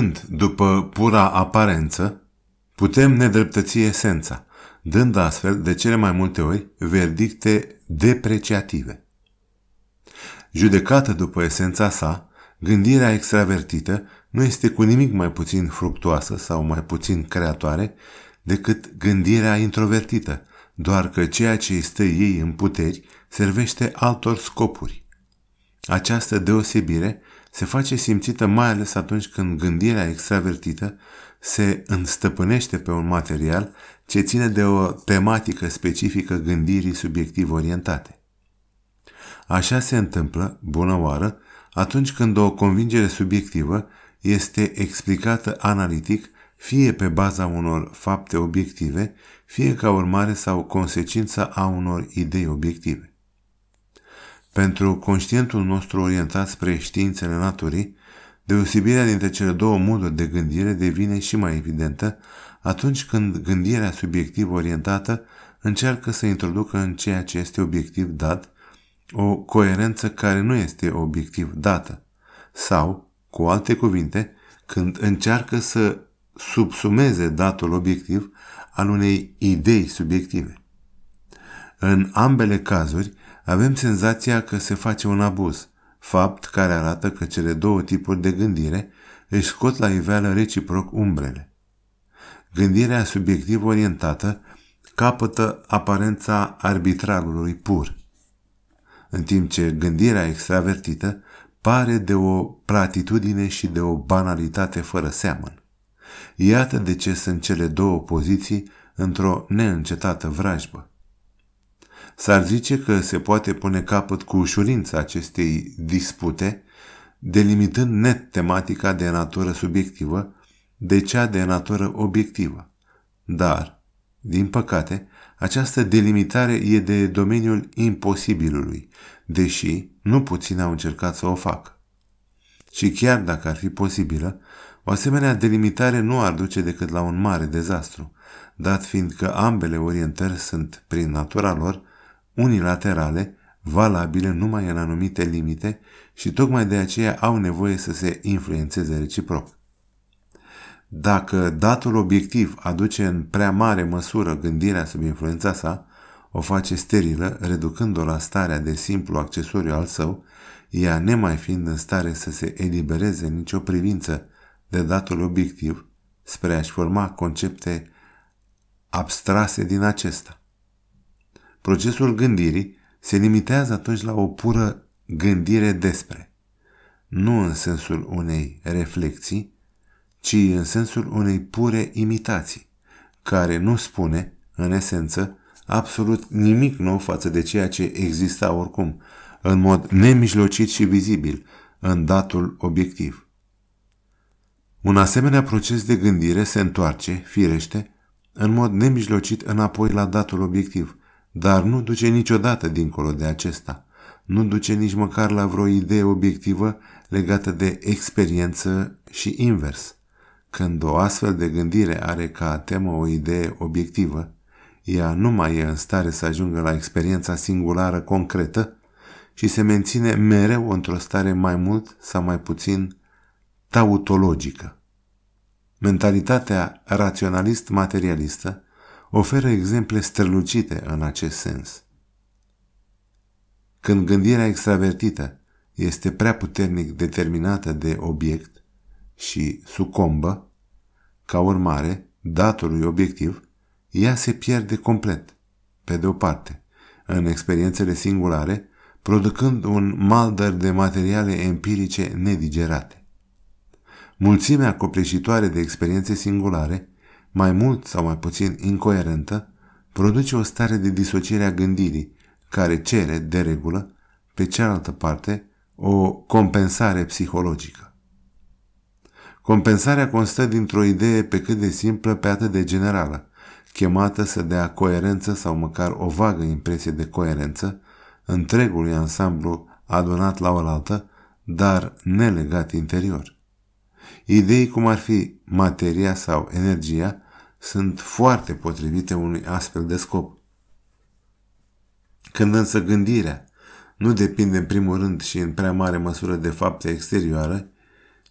Când, după pura aparență, putem nedreptăți esența, dând astfel de cele mai multe ori verdicte depreciative. Judecată după esența sa, gândirea extravertită nu este cu nimic mai puțin fructuoasă sau mai puțin creatoare decât gândirea introvertită, doar că ceea ce îi stă ei în puteri servește altor scopuri. Această deosebire se face simțită mai ales atunci când gândirea extravertită se înstăpânește pe un material ce ține de o tematică specifică gândirii subiectiv orientate. Așa se întâmplă, bună oară, atunci când o convingere subiectivă este explicată analitic fie pe baza unor fapte obiective, fie ca urmare sau consecința a unor idei obiective. Pentru conștientul nostru orientat spre științele naturii, deosebirea dintre cele două moduri de gândire devine și mai evidentă atunci când gândirea subiectiv orientată încearcă să introducă în ceea ce este obiectiv dat o coerență care nu este obiectiv dată, sau, cu alte cuvinte, când încearcă să subsumeze datul obiectiv al unei idei subiective. În ambele cazuri, avem senzația că se face un abuz, fapt care arată că cele două tipuri de gândire își scot la iveală reciproc umbrele. Gândirea subiectiv orientată capătă aparența arbitrarului pur, în timp ce gândirea extravertită pare de o platitudine și de o banalitate fără seamăn. Iată de ce sunt cele două poziții într-o neîncetată vrajbă. S-ar zice că se poate pune capăt cu ușurință acestei dispute, delimitând net tematica de natură subiectivă de cea de natură obiectivă. Dar, din păcate, această delimitare e de domeniul imposibilului, deși nu puțini au încercat să o facă. Și chiar dacă ar fi posibilă, o asemenea delimitare nu ar duce decât la un mare dezastru, dat fiind că ambele orientări sunt, prin natura lor, unilaterale, valabile numai în anumite limite și tocmai de aceea au nevoie să se influențeze reciproc. Dacă datul obiectiv aduce în prea mare măsură gândirea sub influența sa, o face sterilă, reducând-o la starea de simplu accesoriu al său, ea nemai fiind în stare să se elibereze nicio privință de datul obiectiv spre a-și forma concepte abstrase din acesta. Procesul gândirii se limitează atunci la o pură gândire despre, nu în sensul unei reflexii, ci în sensul unei pure imitații, care nu spune, în esență, absolut nimic nou față de ceea ce exista oricum, în mod nemijlocit și vizibil, în datul obiectiv. Un asemenea proces de gândire se întoarce, firește, în mod nemijlocit înapoi la datul obiectiv, dar nu duce niciodată dincolo de acesta. Nu duce nici măcar la vreo idee obiectivă legată de experiență și invers. Când o astfel de gândire are ca temă o idee obiectivă, ea nu mai e în stare să ajungă la experiența singulară concretă și se menține mereu într-o stare mai mult sau mai puțin tautologică. Mentalitatea raționalist-materialistă oferă exemple strălucite în acest sens. Când gândirea extravertită este prea puternic determinată de obiect și sucombă, ca urmare, datului obiectiv, ea se pierde complet, pe de o parte, în experiențele singulare, producând un maldăr de materiale empirice nedigerate. Mulțimea copleșitoare de experiențe singulare mai mult sau mai puțin incoerentă, produce o stare de disociere a gândirii, care cere, de regulă, pe cealaltă parte, o compensare psihologică. Compensarea constă dintr-o idee pe cât de simplă, pe atât de generală, chemată să dea coerență sau măcar o vagă impresie de coerență întregului ansamblu adunat la oaltă, dar nelegat interior. Idei cum ar fi materia sau energia sunt foarte potrivite unui astfel de scop. Când însă gândirea nu depinde în primul rând și în prea mare măsură de fapte exterioare,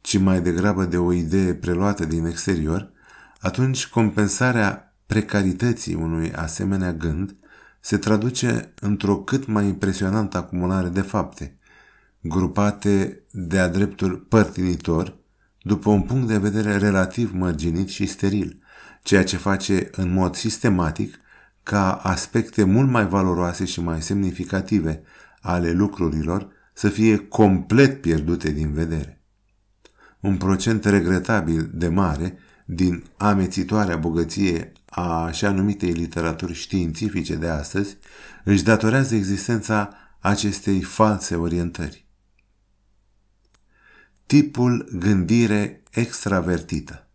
ci mai degrabă de o idee preluată din exterior, atunci compensarea precarității unui asemenea gând se traduce într-o cât mai impresionantă acumulare de fapte, grupate de-a dreptul părtinitor, după un punct de vedere relativ mărginit și steril, ceea ce face în mod sistematic ca aspecte mult mai valoroase și mai semnificative ale lucrurilor să fie complet pierdute din vedere. Un procent regretabil de mare din amețitoarea bogăție a așa numitei literaturi științifice de astăzi își datorează existența acestei false orientări tipul gândire extravertită.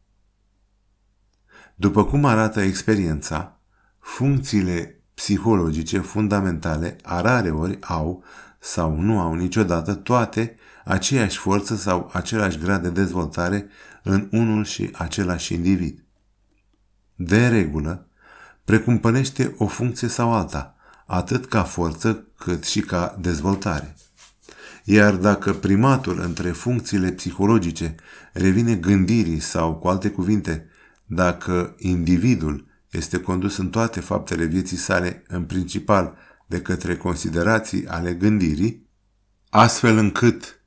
După cum arată experiența, funcțiile psihologice fundamentale a rareori au sau nu au niciodată toate aceeași forță sau același grad de dezvoltare în unul și același individ. De regulă, precumpănește o funcție sau alta, atât ca forță cât și ca dezvoltare. Iar dacă primatul între funcțiile psihologice revine gândirii sau, cu alte cuvinte, dacă individul este condus în toate faptele vieții sale, în principal de către considerații ale gândirii, astfel încât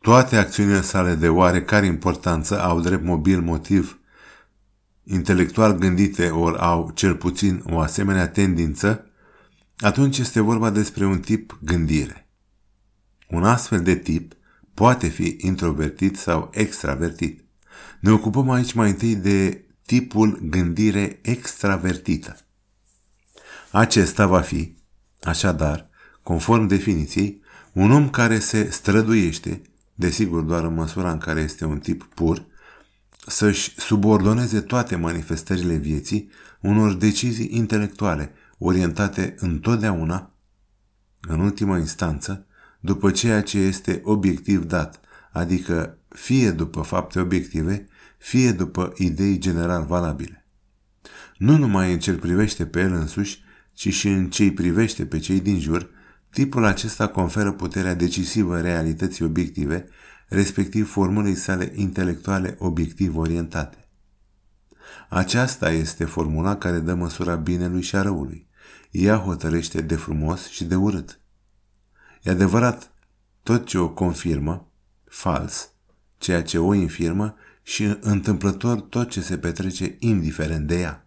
toate acțiunile sale de oarecare importanță au drept mobil motiv intelectual gândite ori au cel puțin o asemenea tendință, atunci este vorba despre un tip gândire. Un astfel de tip poate fi introvertit sau extravertit. Ne ocupăm aici mai întâi de tipul gândire extravertită. Acesta va fi, așadar, conform definiției, un om care se străduiește, desigur doar în măsura în care este un tip pur, să-și subordoneze toate manifestările vieții unor decizii intelectuale, orientate întotdeauna, în ultimă instanță, după ceea ce este obiectiv dat, adică fie după fapte obiective, fie după idei general valabile. Nu numai în ce privește pe el însuși, ci și în ce privește pe cei din jur, tipul acesta conferă puterea decisivă realității obiective, respectiv formulei sale intelectuale obiectiv orientate. Aceasta este formula care dă măsura binelui și a răului. Ea hotărăște de frumos și de urât, E adevărat, tot ce o confirmă, fals, ceea ce o infirmă și întâmplător tot ce se petrece indiferent de ea.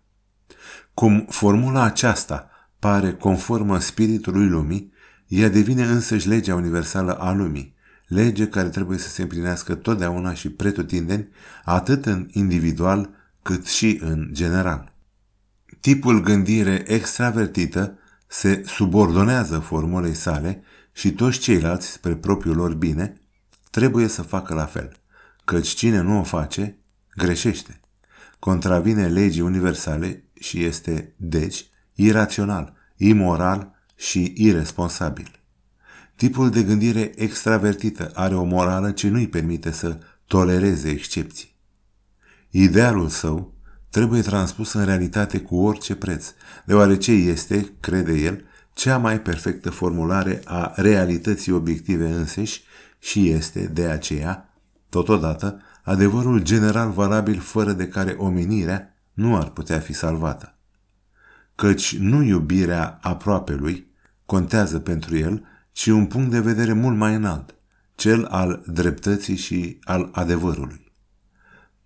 Cum formula aceasta pare conformă spiritului lumii, ea devine însăși legea universală a lumii, lege care trebuie să se împlinească totdeauna și pretutindeni, atât în individual cât și în general. Tipul gândire extravertită se subordonează formulei sale și toți ceilalți spre propriul lor bine, trebuie să facă la fel, căci cine nu o face, greșește. Contravine legii universale și este, deci, irațional, imoral și irresponsabil. Tipul de gândire extravertită are o morală ce nu-i permite să tolereze excepții. Idealul său trebuie transpus în realitate cu orice preț, deoarece este, crede el, cea mai perfectă formulare a realității obiective înseși și este, de aceea, totodată, adevărul general valabil fără de care omenirea nu ar putea fi salvată. Căci nu iubirea aproapelui contează pentru el, ci un punct de vedere mult mai înalt, cel al dreptății și al adevărului.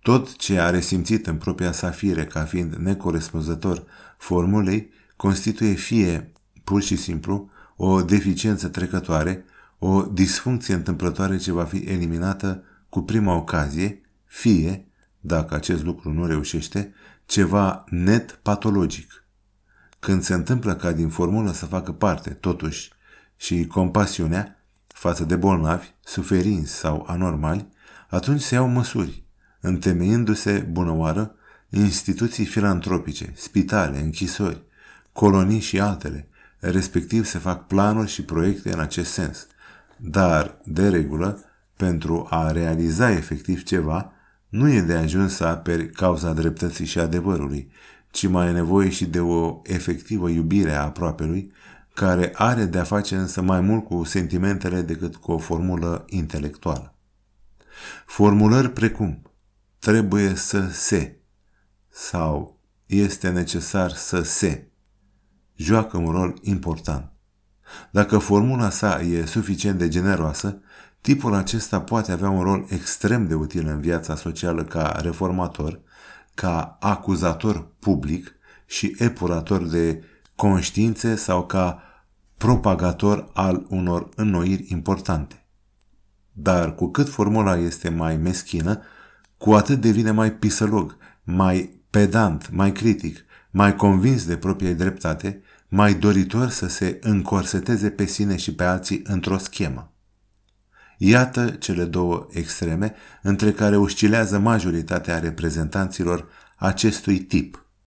Tot ce a resimțit în propria sa fire ca fiind necorespunzător formulei constituie fie pur și simplu o deficiență trecătoare, o disfuncție întâmplătoare ce va fi eliminată cu prima ocazie, fie, dacă acest lucru nu reușește, ceva net patologic. Când se întâmplă ca din formulă să facă parte, totuși, și compasiunea față de bolnavi, suferinți sau anormali, atunci se iau măsuri, întemeindu se bunăoară instituții filantropice, spitale, închisori, colonii și altele, respectiv se fac planuri și proiecte în acest sens. Dar, de regulă, pentru a realiza efectiv ceva, nu e de ajuns să aperi cauza dreptății și adevărului, ci mai e nevoie și de o efectivă iubire a aproapelui, care are de-a face însă mai mult cu sentimentele decât cu o formulă intelectuală. Formulări precum trebuie să se sau este necesar să se joacă un rol important. Dacă formula sa e suficient de generoasă, tipul acesta poate avea un rol extrem de util în viața socială ca reformator, ca acuzator public și epurator de conștiințe sau ca propagator al unor înnoiri importante. Dar cu cât formula este mai meschină, cu atât devine mai pisălog, mai pedant, mai critic, mai convins de propria dreptate mai doritor să se încorseteze pe sine și pe alții într-o schemă. Iată cele două extreme între care oscilează majoritatea reprezentanților acestui tip –